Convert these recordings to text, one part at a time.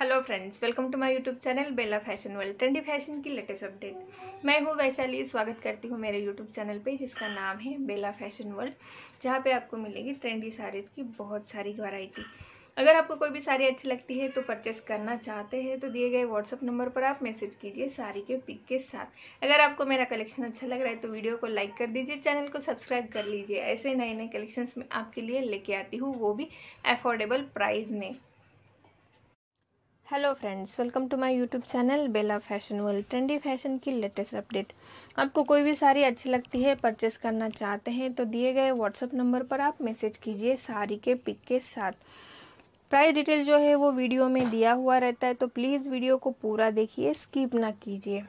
hello friends welcome to my YouTube channel Bela fashion world trendy fashion की latest update मैं हूँ वैशाली स्वागत करती हूँ मेरे यूट्यूब चैनल पे जिसका नाम है बेला फैशन वर्ल्ड जहाँ पे आपको मिलेगी ट्रेंडी साड़ीज़ की बहुत सारी वैरायटी अगर आपको कोई भी साड़ी अच्छी लगती है तो परचेस करना चाहते हैं तो दिए गए व्हाट्सअप नंबर पर आप मैसेज कीजिए साड़ी के पिक के साथ अगर आपको मेरा कलेक्शन अच्छा लग रहा है तो वीडियो को लाइक कर दीजिए चैनल को सब्सक्राइब कर लीजिए ऐसे नए नए कलेक्शंस मैं आपके लिए लेके आती हूँ वो भी अफोर्डेबल प्राइस में hello friends welcome to my YouTube channel Bela fashion world trendy fashion की लेटेस्ट अपडेट आपको कोई भी साड़ी अच्छी लगती है परचेस करना चाहते हैं तो दिए गए व्हाट्सअप नंबर पर आप मैसेज कीजिए साड़ी के पिक के साथ प्राइस डिटेल जो है वो वीडियो में दिया हुआ रहता है तो प्लीज़ वीडियो को पूरा देखिए स्कीप ना कीजिए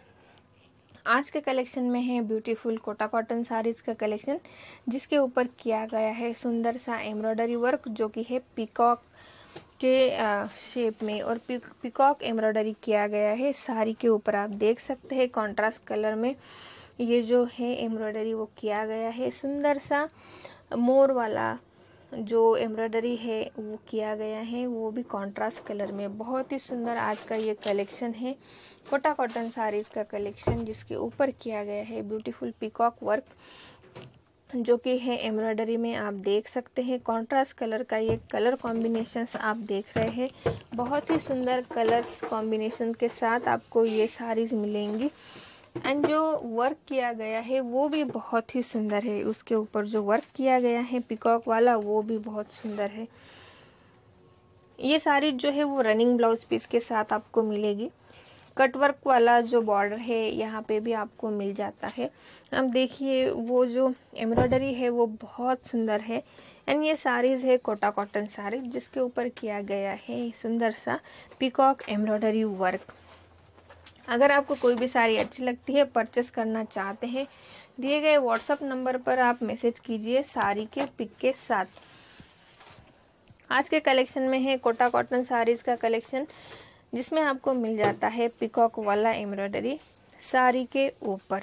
आज के कलेक्शन में है ब्यूटीफुल कोटा कॉटन साड़ीज़ का कलेक्शन जिसके ऊपर किया गया है सुंदर सा एम्ब्रॉयडरी वर्क जो कि है पीकॉक के शेप में और पिकॉक एम्ब्रॉयडरी किया गया है साड़ी के ऊपर आप देख सकते हैं कंट्रास्ट कलर में ये जो है एम्ब्रॉयडरी वो किया गया है सुंदर सा मोर वाला जो एम्ब्रॉयडरी है वो किया गया है वो भी कंट्रास्ट कलर में बहुत ही सुंदर आज का ये कलेक्शन है कोटा कॉटन साड़ीज़ का कलेक्शन जिसके ऊपर किया गया है ब्यूटीफुल पिकॉक वर्क जो कि है एम्ब्रॉयडरी में आप देख सकते हैं कंट्रास्ट कलर का ये कलर कॉम्बिनेशंस आप देख रहे हैं बहुत ही सुंदर कलर्स कॉम्बिनेशन के साथ आपको ये साड़ीज़ मिलेंगी एंड जो वर्क किया गया है वो भी बहुत ही सुंदर है उसके ऊपर जो वर्क किया गया है पिकॉक वाला वो भी बहुत सुंदर है ये साड़ी जो है वो रनिंग ब्लाउज पीस के साथ आपको मिलेगी कट वर्क वाला जो बॉर्डर है यहाँ पे भी आपको मिल जाता है अब देखिए वो जो एम्ब्रॉयडरी है वो बहुत सुंदर है एंड ये साड़ीज़ है कोटा कॉटन साड़ी जिसके ऊपर किया गया है सुंदर सा पिकॉक एम्ब्रॉयडरी वर्क अगर आपको कोई भी साड़ी अच्छी लगती है परचेस करना चाहते हैं दिए गए व्हाट्सअप नंबर पर आप मैसेज कीजिए साड़ी के पिक के साथ आज के कलेक्शन में है कोटा कॉटन साड़ीज़ का कलेक्शन जिसमें आपको मिल जाता है पिकॉक वाला एम्ब्रॉयडरी साड़ी के ऊपर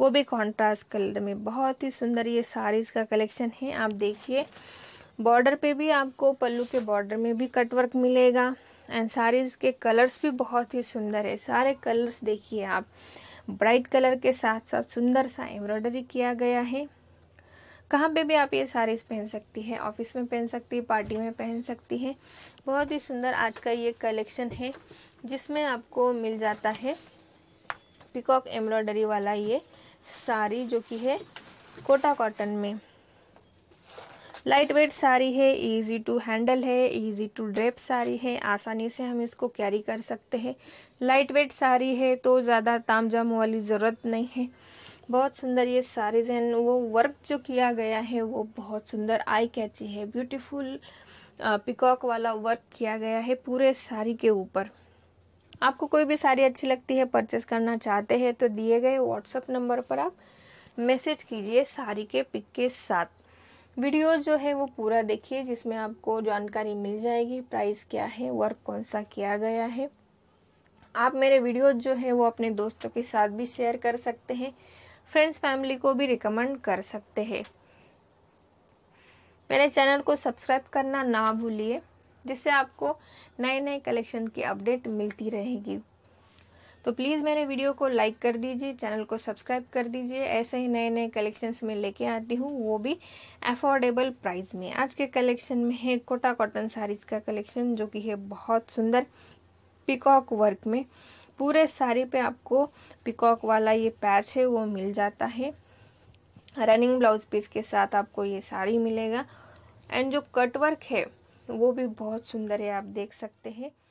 वो भी कॉन्ट्रास्ट कलर में बहुत ही सुंदर ये साड़ीज़ का कलेक्शन है आप देखिए बॉर्डर पे भी आपको पल्लू के बॉर्डर में भी कटवर्क मिलेगा एंड साड़ीज़ के कलर्स भी बहुत ही सुंदर है सारे कलर्स देखिए आप ब्राइट कलर के साथ साथ सुंदर सा एम्ब्रॉयडरी किया गया है कहाँ पे भी आप ये साड़ीज़ पहन सकती हैं ऑफिस में पहन सकती है पार्टी में पहन सकती है बहुत ही सुंदर आज का ये कलेक्शन है जिसमें आपको मिल जाता है पिकॉक एम्ब्रॉयडरी वाला ये साड़ी जो कि है कोटा कॉटन में लाइट वेट साड़ी है इजी टू हैंडल है इजी टू ड्रेप साड़ी है आसानी से हम इसको कैरी कर सकते हैं लाइट वेट साड़ी है तो ज़्यादा ताम जाम वाली ज़रूरत नहीं है बहुत सुंदर ये सारे एंड वो वर्क जो किया गया है वो बहुत सुंदर आई कैची है ब्यूटीफुल पिकॉक वाला वर्क किया गया है पूरे साड़ी के ऊपर आपको कोई भी साड़ी अच्छी लगती है परचेस करना चाहते हैं तो दिए गए व्हाट्सअप नंबर पर आप मैसेज कीजिए साड़ी के पिक के साथ वीडियो जो है वो पूरा देखिए जिसमें आपको जानकारी मिल जाएगी प्राइस क्या है वर्क कौन सा किया गया है आप मेरे वीडियोज जो है वो अपने दोस्तों के साथ भी शेयर कर सकते हैं फ्रेंड्स फैमिली को भी रिकमेंड कर सकते हैं मेरे चैनल को सब्सक्राइब करना ना भूलिए जिससे आपको नए नए कलेक्शन की अपडेट मिलती रहेगी तो प्लीज़ मेरे वीडियो को लाइक कर दीजिए चैनल को सब्सक्राइब कर दीजिए ऐसे ही नए नए कलेक्शंस में लेके आती हूँ वो भी अफोर्डेबल प्राइस में आज के कलेक्शन में है कोटा कॉटन साड़ीज का कलेक्शन जो कि है बहुत सुंदर पिकॉक वर्क में पूरे साड़ी पे आपको पिकॉक वाला ये पैच है वो मिल जाता है रनिंग ब्लाउज पीस के साथ आपको ये साड़ी मिलेगा एंड जो कटवर्क है वो भी बहुत सुंदर है आप देख सकते हैं